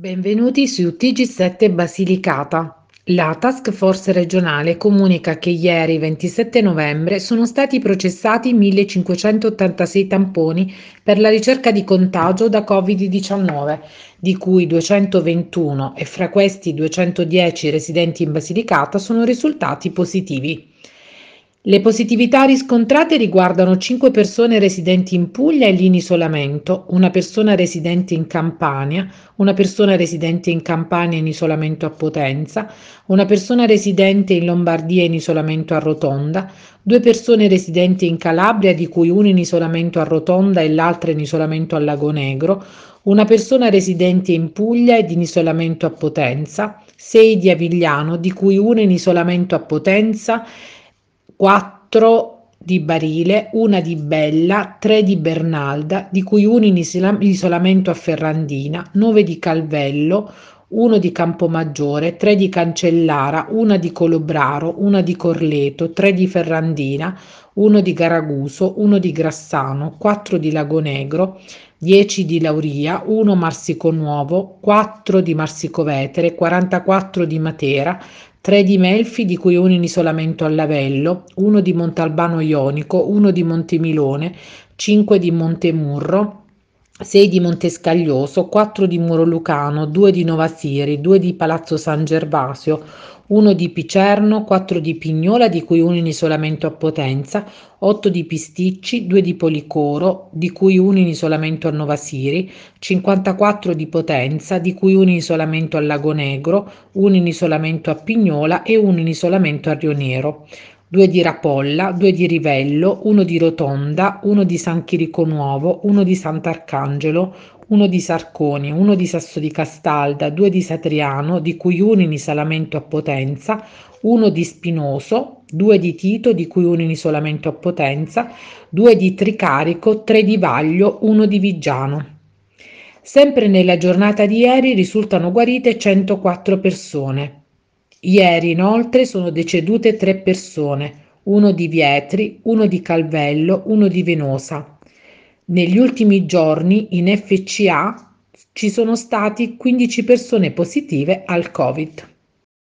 Benvenuti su TG7 Basilicata. La task force regionale comunica che ieri 27 novembre sono stati processati 1586 tamponi per la ricerca di contagio da Covid-19, di cui 221 e fra questi 210 residenti in Basilicata sono risultati positivi. Le positività riscontrate riguardano 5 persone residenti in Puglia e lì in isolamento, una persona residente in Campania, una persona residente in Campania in isolamento a Potenza, una persona residente in Lombardia in isolamento a Rotonda, due persone residenti in Calabria di cui una in isolamento a Rotonda e l'altra in isolamento a Lago Negro, una persona residente in Puglia ed in isolamento a Potenza, 6 di Avigliano di cui una in isolamento a Potenza 4 di Barile, una di Bella, tre di Bernalda, di cui uno in isolamento a Ferrandina, nove di Calvello, uno di Campomaggiore, tre di Cancellara, una di Colobraro, una di Corleto, tre di Ferrandina, uno di Garaguso, uno di Grassano, quattro di Lagonegro, 10 di Lauria, 1 Marsico Nuovo, 4 di Marsico Vetere, 44 di Matera, tre di Melfi di cui uno in isolamento a Lavello, uno di Montalbano Ionico, uno di Montemilone, cinque di Montemurro, 6 di Montescaglioso, 4 di Muro Lucano, 2 di Novasiri, 2 di Palazzo San Gervasio, 1 di Picerno, 4 di Pignola, di cui 1 in isolamento a Potenza, 8 di Pisticci, 2 di Policoro, di cui 1 in isolamento a Novasiri, 54 di Potenza, di cui 1 in isolamento a Lago Negro, 1 in isolamento a Pignola e 1 in isolamento a Rionero due di Rapolla, due di Rivello, uno di Rotonda, uno di San Chirico Nuovo, uno di Sant'Arcangelo, uno di Sarconi, uno di Sasso di Castalda, due di Satriano, di cui uno in isolamento a Potenza, uno di Spinoso, due di Tito, di cui uno in isolamento a Potenza, due di Tricarico, tre di Vaglio, uno di Vigiano. Sempre nella giornata di ieri risultano guarite 104 persone, Ieri inoltre sono decedute tre persone, uno di Vietri, uno di Calvello, uno di Venosa. Negli ultimi giorni in FCA ci sono stati 15 persone positive al Covid.